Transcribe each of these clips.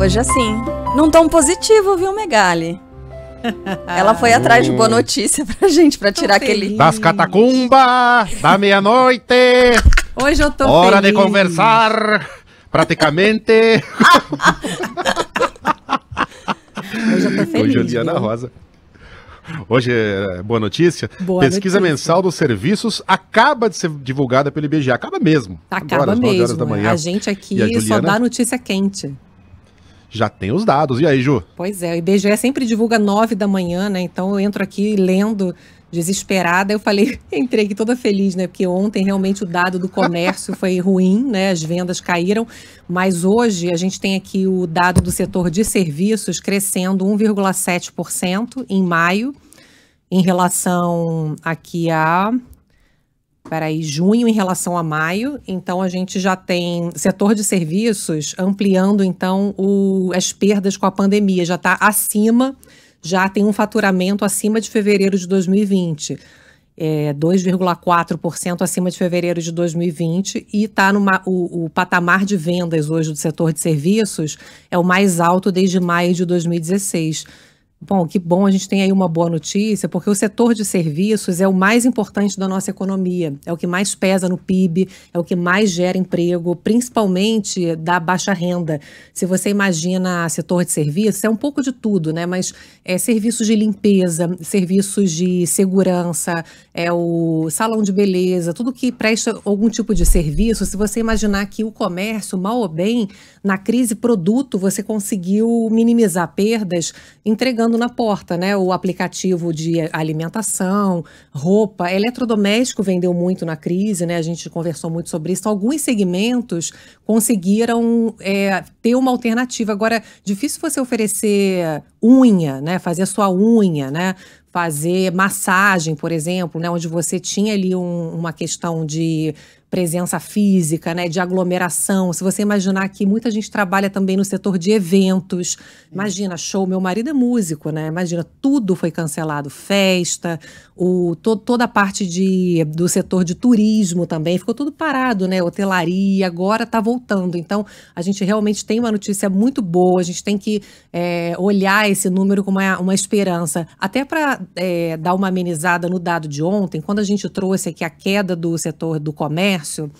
Hoje assim. Num tom positivo, viu, Megali? Ela foi atrás de boa notícia pra gente, pra tirar aquele. Das catacumbas da meia-noite! Hoje eu tô. Hora feliz. de conversar! Praticamente! Hoje eu tô feliz. Hoje é dia Rosa. Hoje é boa notícia. Boa Pesquisa notícia. mensal dos serviços acaba de ser divulgada pelo IBGE. Acaba mesmo. Acaba Agora, mesmo. A gente aqui Juliana... só dá notícia quente já tem os dados. E aí, Ju? Pois é, o IBGE sempre divulga 9 da manhã, né? Então eu entro aqui lendo desesperada, eu falei, entrei aqui toda feliz, né? Porque ontem realmente o dado do comércio foi ruim, né? As vendas caíram, mas hoje a gente tem aqui o dado do setor de serviços crescendo 1,7% em maio em relação aqui a peraí, junho em relação a maio, então a gente já tem setor de serviços ampliando então o, as perdas com a pandemia, já está acima, já tem um faturamento acima de fevereiro de 2020. É 2,4% acima de fevereiro de 2020 e está no o, patamar de vendas hoje do setor de serviços é o mais alto desde maio de 2016. Bom, que bom, a gente tem aí uma boa notícia, porque o setor de serviços é o mais importante da nossa economia, é o que mais pesa no PIB, é o que mais gera emprego, principalmente da baixa renda. Se você imagina setor de serviços, é um pouco de tudo, né? Mas é serviços de limpeza, serviços de segurança, é o salão de beleza, tudo que presta algum tipo de serviço. Se você imaginar que o comércio, mal ou bem, na crise produto, você conseguiu minimizar perdas, entregando esperando na porta, né? O aplicativo de alimentação, roupa, eletrodoméstico vendeu muito na crise, né? A gente conversou muito sobre isso. Alguns segmentos conseguiram é, ter uma alternativa. Agora, difícil você oferecer unha, né? Fazer a sua unha, né? Fazer massagem, por exemplo, né? Onde você tinha ali um, uma questão de presença física, né, de aglomeração. Se você imaginar que muita gente trabalha também no setor de eventos, imagina show, meu marido é músico, né? Imagina tudo foi cancelado, festa, o to, toda a parte de, do setor de turismo também ficou tudo parado, né? Hotelaria agora está voltando. Então a gente realmente tem uma notícia muito boa. A gente tem que é, olhar esse número como uma, uma esperança, até para é, dar uma amenizada no dado de ontem, quando a gente trouxe aqui a queda do setor do comércio comércio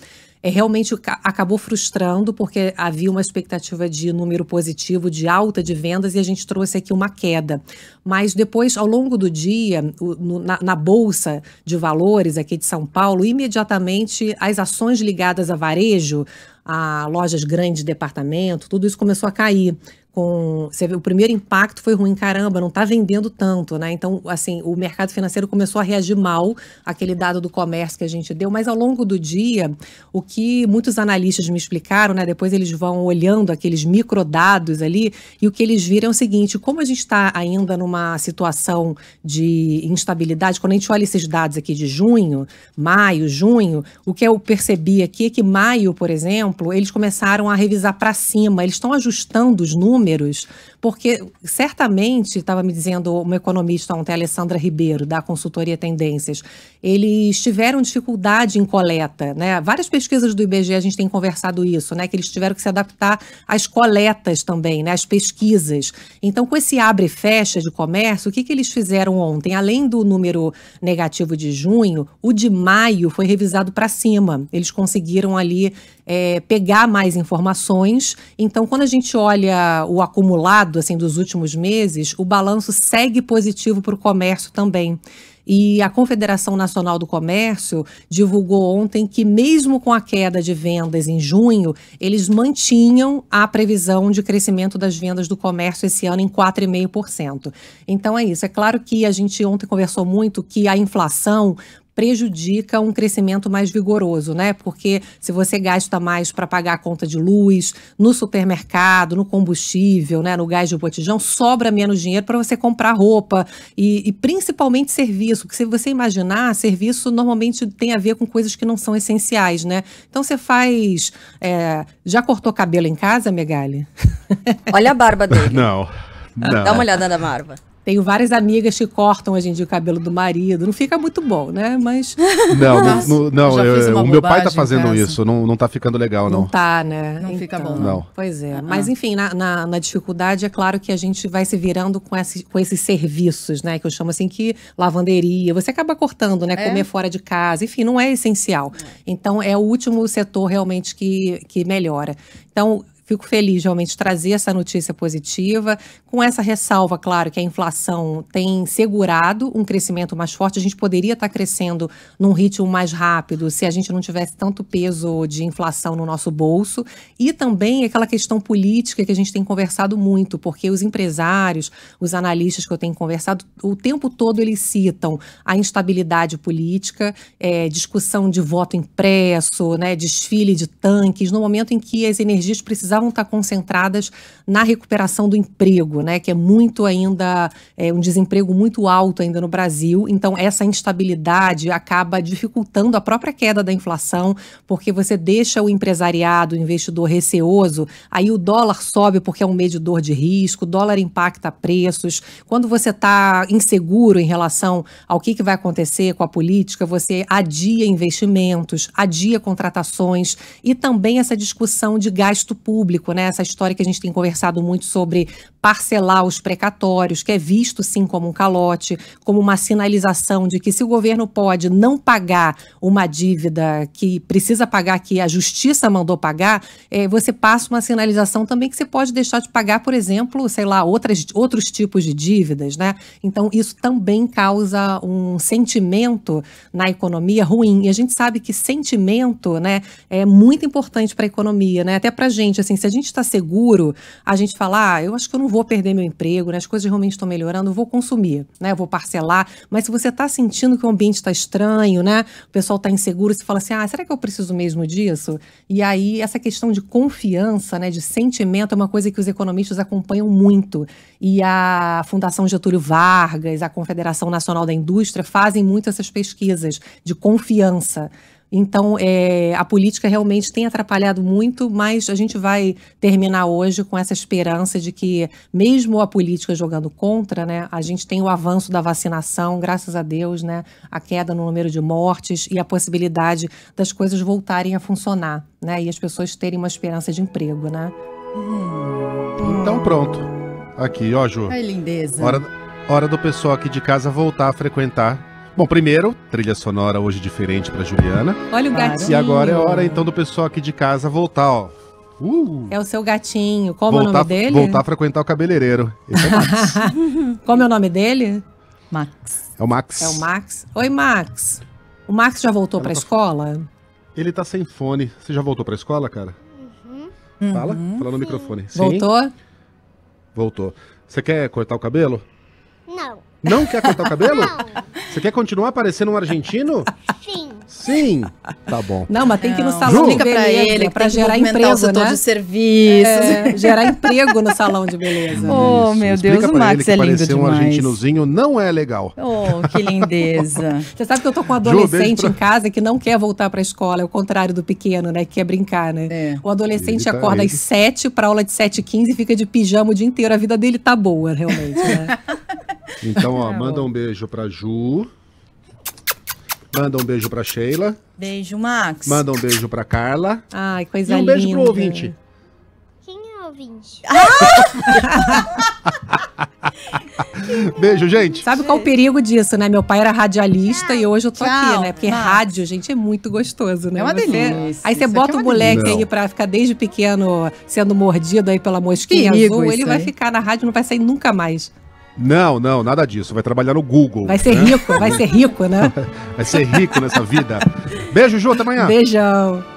é, realmente acabou frustrando, porque havia uma expectativa de número positivo, de alta de vendas, e a gente trouxe aqui uma queda. Mas depois, ao longo do dia, no, na, na, Bolsa de Valores aqui de São Paulo, imediatamente as ações ligadas a varejo a lojas grandes departamento, tudo isso começou a cair. Com, você vê, o primeiro impacto foi ruim, caramba, não está vendendo tanto, né? Então, assim, o mercado financeiro começou a reagir mal aquele dado do comércio que a gente deu, mas ao longo do dia, o que muitos analistas me explicaram, né? Depois eles vão olhando aqueles microdados ali e o que eles viram é o seguinte: como a gente está ainda numa situação de instabilidade, quando a gente olha esses dados aqui de junho, maio, junho, o que eu percebi aqui é que maio, por exemplo, exemplo, eles começaram a revisar para cima, eles estão ajustando os números, porque certamente, estava me dizendo uma economista ontem, Alessandra Ribeiro, da consultoria Tendências, eles tiveram dificuldade em coleta, né? Várias pesquisas do IBGE a gente tem conversado isso, né? Que eles tiveram que se adaptar às coletas também, né? Às pesquisas. Então, com esse abre e fecha de comércio, o que, que eles fizeram ontem? Além do número negativo de junho, o de maio foi revisado para cima. Eles conseguiram ali é, pegar mais informações. Então, quando a gente olha o acumulado assim dos últimos meses, o balanço segue positivo para o comércio também. E a Confederação Nacional do Comércio divulgou ontem que, mesmo com a queda de vendas em junho, eles mantinham a previsão de crescimento das vendas do comércio esse ano em 4,5%. Então é isso. É claro que a gente ontem conversou muito que a inflação prejudica um crescimento mais vigoroso, né? Porque se você gasta mais para pagar a conta de luz, no supermercado, no combustível, né, no gás de botijão, sobra menos dinheiro para você comprar roupa e, e, principalmente serviço, que se você imaginar, serviço normalmente tem a ver com coisas que não são essenciais, né? Então você faz, é... já cortou cabelo em casa, Megali? Olha a barba dele. Não. não. Dá uma olhada na barba. Tenho várias amigas que cortam hoje em dia o cabelo do marido. Não fica muito bom, né? Mas. Não, não, eu, o meu pai tá fazendo isso. Não, não tá ficando legal, não. Não tá, né? Não então, fica bom. Não. Pois é. Ah. Mas, ah. enfim, na, na, na, dificuldade, é claro que a gente vai se virando com, esse, com esses serviços, né? Que eu chamo assim que lavanderia. Você acaba cortando, né? É. Comer fora de casa. Enfim, não é essencial. É. Então, é o último setor realmente que, que melhora. Então, Fico feliz realmente de trazer essa notícia positiva, com essa ressalva, claro, que a inflação tem segurado um crescimento mais forte. A gente poderia estar crescendo num ritmo mais rápido se a gente não tivesse tanto peso de inflação no nosso bolso. E também aquela questão política que a gente tem conversado muito, porque os empresários, os analistas que eu tenho conversado, o tempo todo eles citam a instabilidade política, é, discussão de voto impresso, né, desfile de tanques, no momento em que as energias precisavam precisavam estar tá concentradas na recuperação do emprego, né, que é muito ainda, é um desemprego muito alto ainda no Brasil. Então, essa instabilidade acaba dificultando a própria queda da inflação, porque você deixa o empresariado, o investidor receoso, aí o dólar sobe porque é um medidor de risco, o dólar impacta preços. Quando você está inseguro em relação ao que, que vai acontecer com a política, você adia investimentos, adia contratações e também essa discussão de gasto público público, né? Essa história que a gente tem conversado muito sobre parcelar os precatórios, que é visto sim como um calote, como uma sinalização de que se o governo pode não pagar uma dívida que precisa pagar, que a justiça mandou pagar, é, você passa uma sinalização também que você pode deixar de pagar, por exemplo, sei lá, outras, outros tipos de dívidas, né? Então, isso também causa um sentimento na economia ruim. E a gente sabe que sentimento, né, é muito importante para a economia, né? Até para gente, assim, se a gente está seguro, a gente fala, ah, eu acho que eu não vou perder meu emprego, né? as coisas realmente estão melhorando, vou consumir, né? Eu vou parcelar. Mas se você está sentindo que o ambiente está estranho, né? O pessoal está inseguro, você fala assim, ah, será que eu preciso mesmo disso? E aí essa questão de confiança, né? De sentimento é uma coisa que os economistas acompanham muito. E a Fundação Getúlio Vargas, a Confederação Nacional da Indústria fazem muito essas pesquisas de confiança. Então, é, a política realmente tem atrapalhado muito, mas a gente vai terminar hoje com essa esperança de que, mesmo a política jogando contra, né, a gente tem o avanço da vacinação, graças a Deus, né, a queda no número de mortes e a possibilidade das coisas voltarem a funcionar, né, e as pessoas terem uma esperança de emprego, né. Então, pronto. Aqui, ó, Ju. Ai, lindeza. Hora, hora do pessoal aqui de casa voltar a frequentar Bom, primeiro, trilha sonora hoje diferente para Juliana. Olha o gatinho. E agora é hora então do pessoal aqui de casa voltar, ó. Uh, é o seu gatinho. Como voltar, é o nome dele? Voltar a frequentar o cabeleireiro. Esse é o Max. Como é o nome dele? Max. É o Max. É o Max. Oi, Max. O Max já voltou para a tá... escola? Ele tá sem fone. Você já voltou para a escola, cara? Uhum. Fala, uhum. fala no Sim. microfone. Sim. Voltou? Voltou. Você quer cortar o cabelo? Não. Não quer cortar o cabelo? Não. Você quer continuar aparecendo um argentino? Sim. Sim. Tá bom. Não, mas tem que ir no salão Ju? de beleza pra ele, pra gerar emprego, né? Todos os serviços. É, gerar emprego no salão de beleza. Oh, meu Deus, o Max é lindo demais. um argentinozinho não é legal. Oh, que lindeza. Você sabe que eu tô com um adolescente Ju, em casa que não quer voltar pra escola, é o contrário do pequeno, né? Que quer brincar, né? É. O adolescente tá acorda às 7 pra aula de 7h15 e fica de pijama o dia inteiro. A vida dele tá boa, realmente, né? Então, ó, ah, manda um beijo pra Ju. Manda um beijo pra Sheila. Beijo, Max. Manda um beijo pra Carla. Ai, coisa linda. E um beijo pro ouvinte. Quem é o ouvinte? Ah! Beijo, gente. Sabe qual é o perigo disso, né? Meu pai era radialista e hoje eu tô Tchau, aqui, né? Porque rádio, gente, é muito gostoso, né? É uma delícia. Você... Aí você é bota é o moleque aí pra ficar desde pequeno sendo mordido aí pela mosquinha perigo azul, ele vai ficar na rádio, não vai sair nunca mais. Não, não, nada disso. Vai trabalhar no Google. Vai ser né? rico, vai ser rico, né? vai ser rico nessa vida. Beijo, Ju, até amanhã. Beijão.